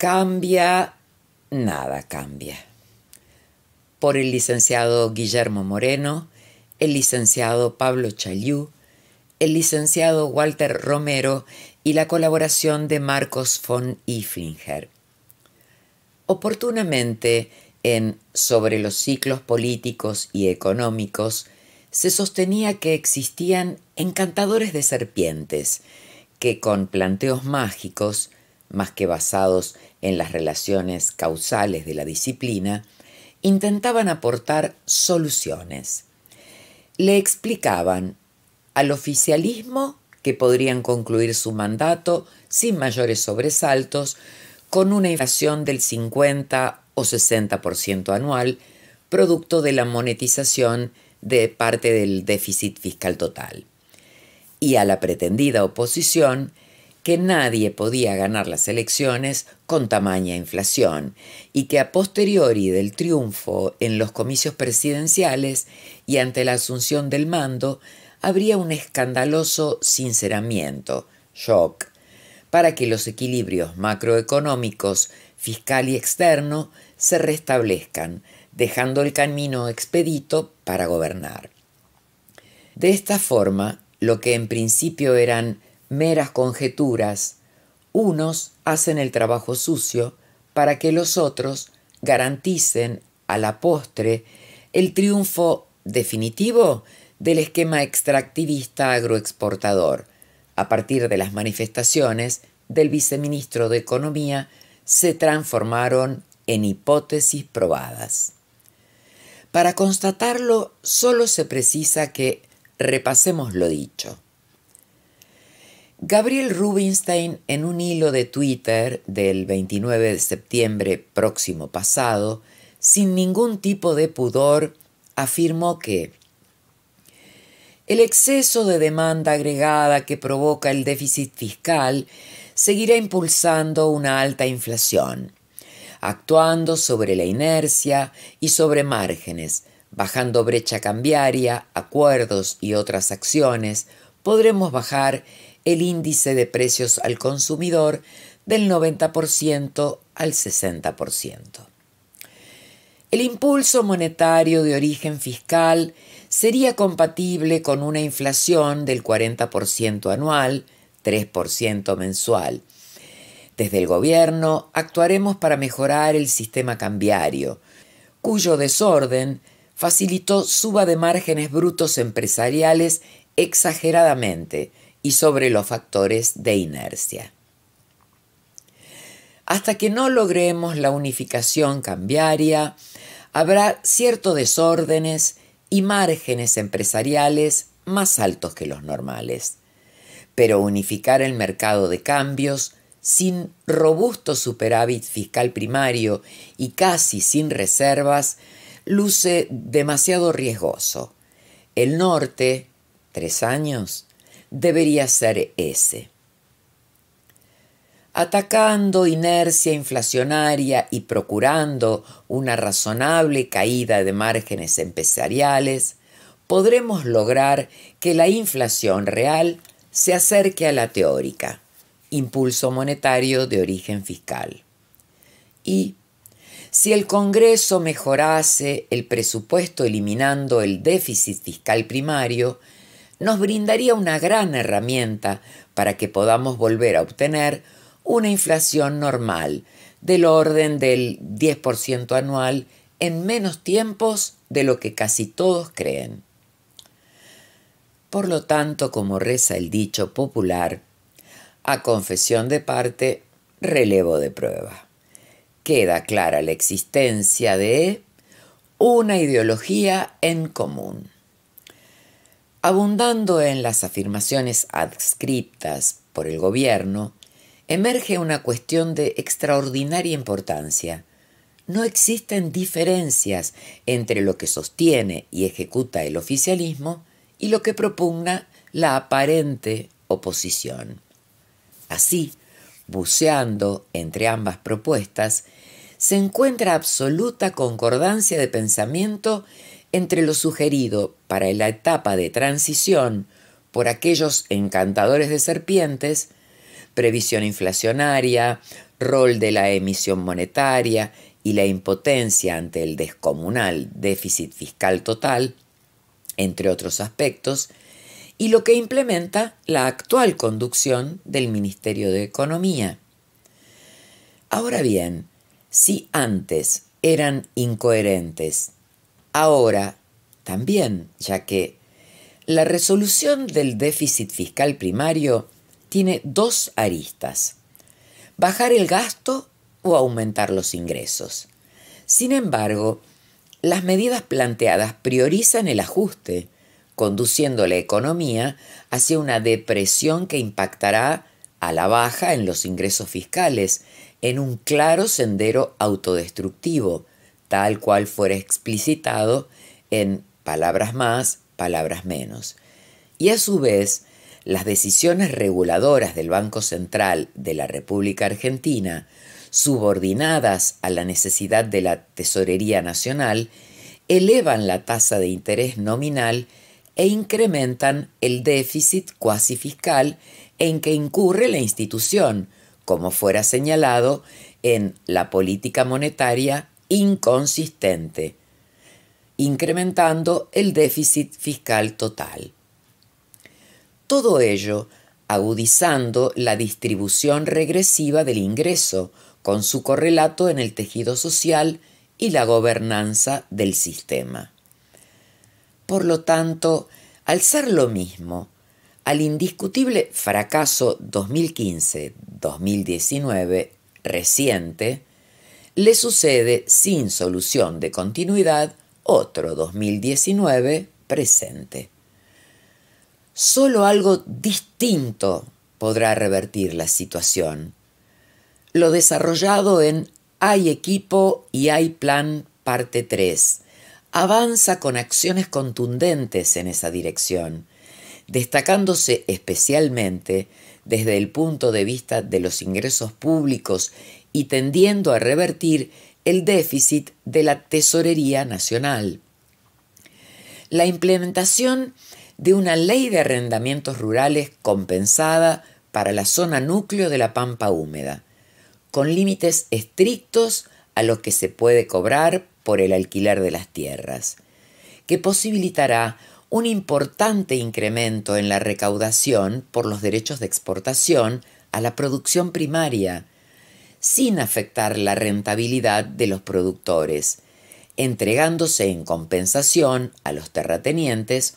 cambia, nada cambia. Por el licenciado Guillermo Moreno, el licenciado Pablo Chayú, el licenciado Walter Romero y la colaboración de Marcos von Iflinger. Oportunamente, en Sobre los ciclos políticos y económicos, se sostenía que existían encantadores de serpientes, que con planteos mágicos más que basados en las relaciones causales de la disciplina, intentaban aportar soluciones. Le explicaban al oficialismo que podrían concluir su mandato sin mayores sobresaltos, con una inflación del 50 o 60% anual, producto de la monetización de parte del déficit fiscal total. Y a la pretendida oposición, que nadie podía ganar las elecciones con tamaña inflación y que a posteriori del triunfo en los comicios presidenciales y ante la asunción del mando habría un escandaloso sinceramiento, shock, para que los equilibrios macroeconómicos, fiscal y externo se restablezcan, dejando el camino expedito para gobernar. De esta forma, lo que en principio eran meras conjeturas. Unos hacen el trabajo sucio para que los otros garanticen a la postre el triunfo definitivo del esquema extractivista agroexportador, a partir de las manifestaciones del viceministro de Economía, se transformaron en hipótesis probadas. Para constatarlo, solo se precisa que repasemos lo dicho. Gabriel Rubinstein, en un hilo de Twitter del 29 de septiembre próximo pasado, sin ningún tipo de pudor, afirmó que el exceso de demanda agregada que provoca el déficit fiscal seguirá impulsando una alta inflación, actuando sobre la inercia y sobre márgenes, bajando brecha cambiaria, acuerdos y otras acciones, podremos bajar el índice de precios al consumidor del 90% al 60%. El impulso monetario de origen fiscal sería compatible con una inflación del 40% anual, 3% mensual. Desde el gobierno actuaremos para mejorar el sistema cambiario, cuyo desorden facilitó suba de márgenes brutos empresariales exageradamente, y sobre los factores de inercia. Hasta que no logremos la unificación cambiaria, habrá ciertos desórdenes y márgenes empresariales más altos que los normales. Pero unificar el mercado de cambios sin robusto superávit fiscal primario y casi sin reservas luce demasiado riesgoso. El norte, tres años, debería ser ese. Atacando inercia inflacionaria y procurando una razonable caída de márgenes empresariales, podremos lograr que la inflación real se acerque a la teórica, impulso monetario de origen fiscal. Y si el Congreso mejorase el presupuesto eliminando el déficit fiscal primario, nos brindaría una gran herramienta para que podamos volver a obtener una inflación normal del orden del 10% anual en menos tiempos de lo que casi todos creen. Por lo tanto, como reza el dicho popular, a confesión de parte, relevo de prueba. Queda clara la existencia de una ideología en común. Abundando en las afirmaciones adscriptas por el gobierno, emerge una cuestión de extraordinaria importancia. No existen diferencias entre lo que sostiene y ejecuta el oficialismo y lo que propugna la aparente oposición. Así, buceando entre ambas propuestas, se encuentra absoluta concordancia de pensamiento entre lo sugerido para la etapa de transición por aquellos encantadores de serpientes, previsión inflacionaria, rol de la emisión monetaria y la impotencia ante el descomunal déficit fiscal total, entre otros aspectos, y lo que implementa la actual conducción del Ministerio de Economía. Ahora bien, si antes eran incoherentes Ahora, también, ya que la resolución del déficit fiscal primario tiene dos aristas, bajar el gasto o aumentar los ingresos. Sin embargo, las medidas planteadas priorizan el ajuste, conduciendo la economía hacia una depresión que impactará a la baja en los ingresos fiscales, en un claro sendero autodestructivo, tal cual fuera explicitado en palabras más, palabras menos. Y a su vez, las decisiones reguladoras del Banco Central de la República Argentina, subordinadas a la necesidad de la Tesorería Nacional, elevan la tasa de interés nominal e incrementan el déficit cuasi fiscal en que incurre la institución, como fuera señalado en la política monetaria inconsistente, incrementando el déficit fiscal total. Todo ello agudizando la distribución regresiva del ingreso, con su correlato en el tejido social y la gobernanza del sistema. Por lo tanto, al ser lo mismo, al indiscutible fracaso 2015-2019 reciente, le sucede sin solución de continuidad otro 2019 presente. Solo algo distinto podrá revertir la situación. Lo desarrollado en Hay equipo y hay plan parte 3 avanza con acciones contundentes en esa dirección, destacándose especialmente desde el punto de vista de los ingresos públicos y tendiendo a revertir el déficit de la tesorería nacional. La implementación de una ley de arrendamientos rurales compensada para la zona núcleo de la pampa húmeda, con límites estrictos a lo que se puede cobrar por el alquiler de las tierras, que posibilitará un importante incremento en la recaudación por los derechos de exportación a la producción primaria, sin afectar la rentabilidad de los productores, entregándose en compensación a los terratenientes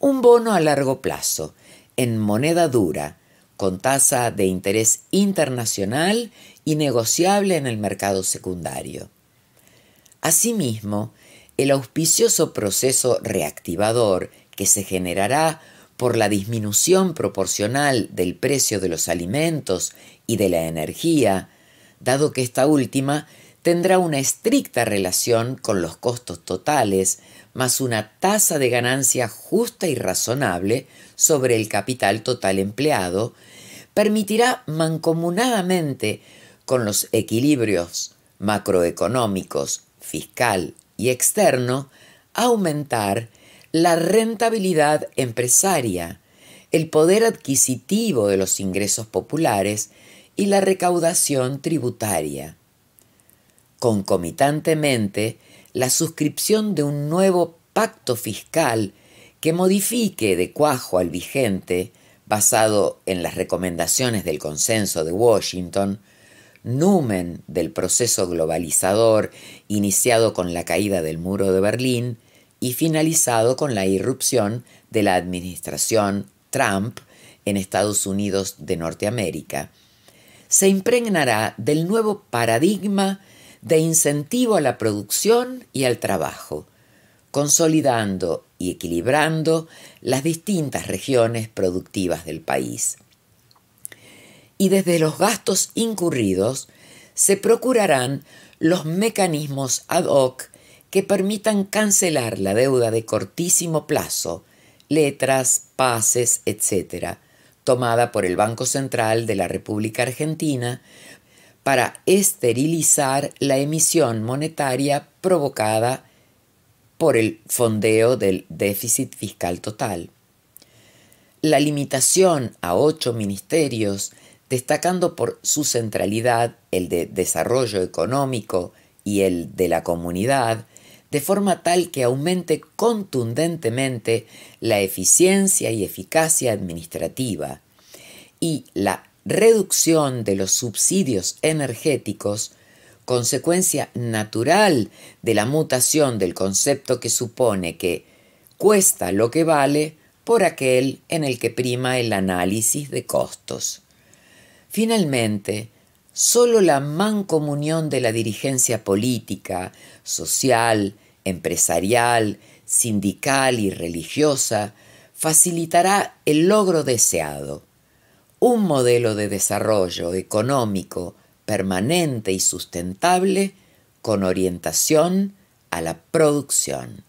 un bono a largo plazo, en moneda dura, con tasa de interés internacional y negociable en el mercado secundario. Asimismo, el auspicioso proceso reactivador que se generará por la disminución proporcional del precio de los alimentos y de la energía, dado que esta última tendrá una estricta relación con los costos totales, más una tasa de ganancia justa y razonable sobre el capital total empleado, permitirá mancomunadamente con los equilibrios macroeconómicos, fiscal y externo, aumentar la rentabilidad empresaria, el poder adquisitivo de los ingresos populares y la recaudación tributaria. Concomitantemente, la suscripción de un nuevo pacto fiscal que modifique de cuajo al vigente, basado en las recomendaciones del consenso de Washington, numen del proceso globalizador iniciado con la caída del muro de Berlín y finalizado con la irrupción de la administración Trump en Estados Unidos de Norteamérica, se impregnará del nuevo paradigma de incentivo a la producción y al trabajo, consolidando y equilibrando las distintas regiones productivas del país y desde los gastos incurridos se procurarán los mecanismos ad hoc que permitan cancelar la deuda de cortísimo plazo, letras, pases, etc., tomada por el Banco Central de la República Argentina para esterilizar la emisión monetaria provocada por el fondeo del déficit fiscal total. La limitación a ocho ministerios destacando por su centralidad el de desarrollo económico y el de la comunidad, de forma tal que aumente contundentemente la eficiencia y eficacia administrativa y la reducción de los subsidios energéticos, consecuencia natural de la mutación del concepto que supone que cuesta lo que vale por aquel en el que prima el análisis de costos. Finalmente, solo la mancomunión de la dirigencia política, social, empresarial, sindical y religiosa facilitará el logro deseado. Un modelo de desarrollo económico permanente y sustentable con orientación a la producción.